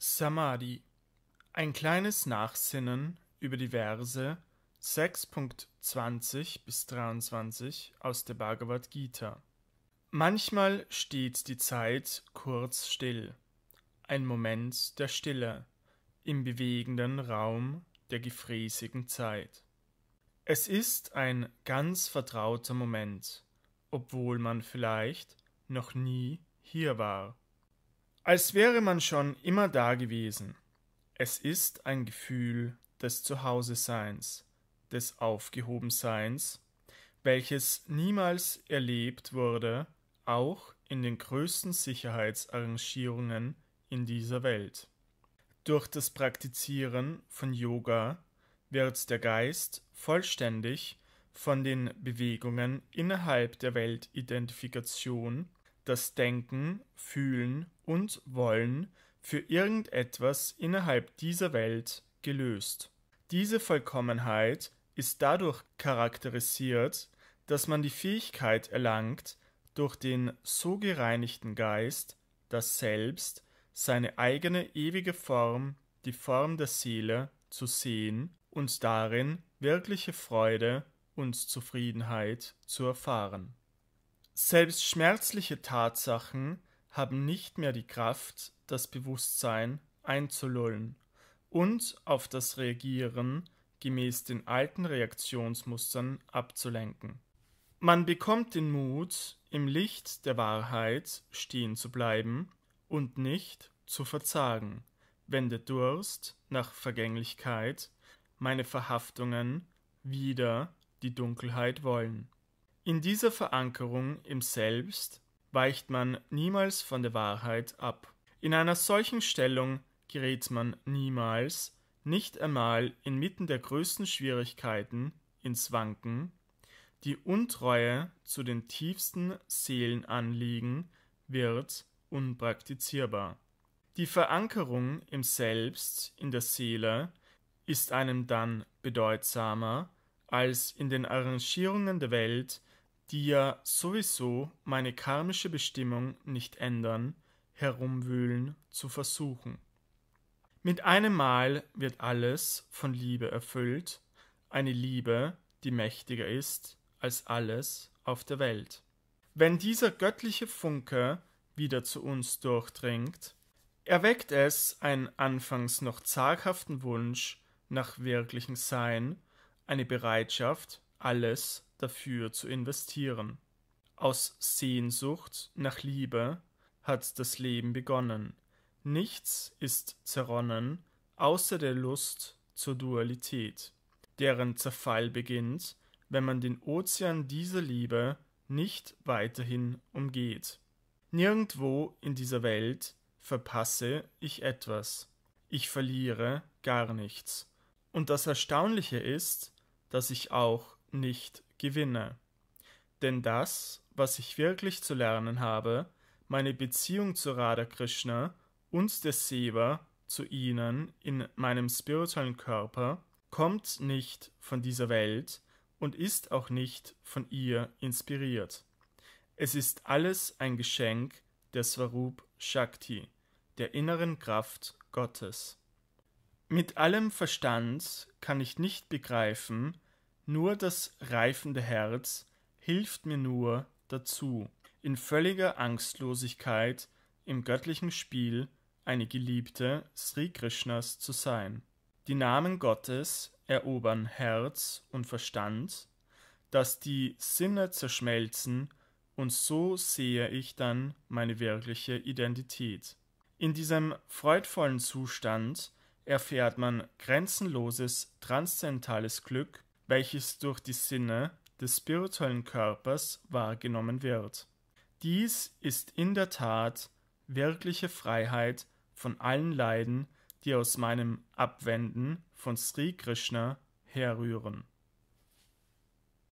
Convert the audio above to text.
Samadhi ein kleines Nachsinnen über die Verse 6.20 bis 23 aus der Bhagavad Gita. Manchmal steht die Zeit kurz still, ein Moment der Stille im bewegenden Raum der gefräßigen Zeit. Es ist ein ganz vertrauter Moment, obwohl man vielleicht noch nie hier war als wäre man schon immer da gewesen. Es ist ein Gefühl des Zuhause-Seins, des Aufgehobenseins, welches niemals erlebt wurde, auch in den größten Sicherheitsarrangierungen in dieser Welt. Durch das Praktizieren von Yoga wird der Geist vollständig von den Bewegungen innerhalb der Weltidentifikation das Denken, Fühlen und Wollen für irgendetwas innerhalb dieser Welt gelöst. Diese Vollkommenheit ist dadurch charakterisiert, dass man die Fähigkeit erlangt, durch den so gereinigten Geist, das Selbst, seine eigene ewige Form, die Form der Seele, zu sehen und darin wirkliche Freude und Zufriedenheit zu erfahren selbst schmerzliche Tatsachen haben nicht mehr die Kraft, das Bewusstsein einzulullen und auf das Reagieren gemäß den alten Reaktionsmustern abzulenken. Man bekommt den Mut, im Licht der Wahrheit stehen zu bleiben und nicht zu verzagen, wenn der Durst nach Vergänglichkeit, meine Verhaftungen, wieder die Dunkelheit wollen. In dieser Verankerung im Selbst weicht man niemals von der Wahrheit ab. In einer solchen Stellung gerät man niemals, nicht einmal inmitten der größten Schwierigkeiten, ins Wanken, die Untreue zu den tiefsten Seelenanliegen wird unpraktizierbar. Die Verankerung im Selbst in der Seele ist einem dann bedeutsamer, als in den Arrangierungen der Welt die ja sowieso meine karmische Bestimmung nicht ändern, herumwühlen zu versuchen. Mit einem Mal wird alles von Liebe erfüllt, eine Liebe, die mächtiger ist als alles auf der Welt. Wenn dieser göttliche Funke wieder zu uns durchdringt, erweckt es einen anfangs noch zaghaften Wunsch nach wirklichem Sein, eine Bereitschaft alles dafür zu investieren. Aus Sehnsucht nach Liebe hat das Leben begonnen. Nichts ist zerronnen, außer der Lust zur Dualität, deren Zerfall beginnt, wenn man den Ozean dieser Liebe nicht weiterhin umgeht. Nirgendwo in dieser Welt verpasse ich etwas. Ich verliere gar nichts. Und das Erstaunliche ist, dass ich auch nicht gewinne. Denn das, was ich wirklich zu lernen habe, meine Beziehung zu Radha Krishna und der Seva zu ihnen in meinem spirituellen Körper, kommt nicht von dieser Welt und ist auch nicht von ihr inspiriert. Es ist alles ein Geschenk der Swarup Shakti, der inneren Kraft Gottes. Mit allem Verstand kann ich nicht begreifen, nur das reifende Herz hilft mir nur dazu, in völliger Angstlosigkeit im göttlichen Spiel eine Geliebte Sri Krishnas zu sein. Die Namen Gottes erobern Herz und Verstand, dass die Sinne zerschmelzen und so sehe ich dann meine wirkliche Identität. In diesem freudvollen Zustand erfährt man grenzenloses transzendentales Glück welches durch die Sinne des spirituellen Körpers wahrgenommen wird. Dies ist in der Tat wirkliche Freiheit von allen Leiden, die aus meinem Abwenden von Sri Krishna herrühren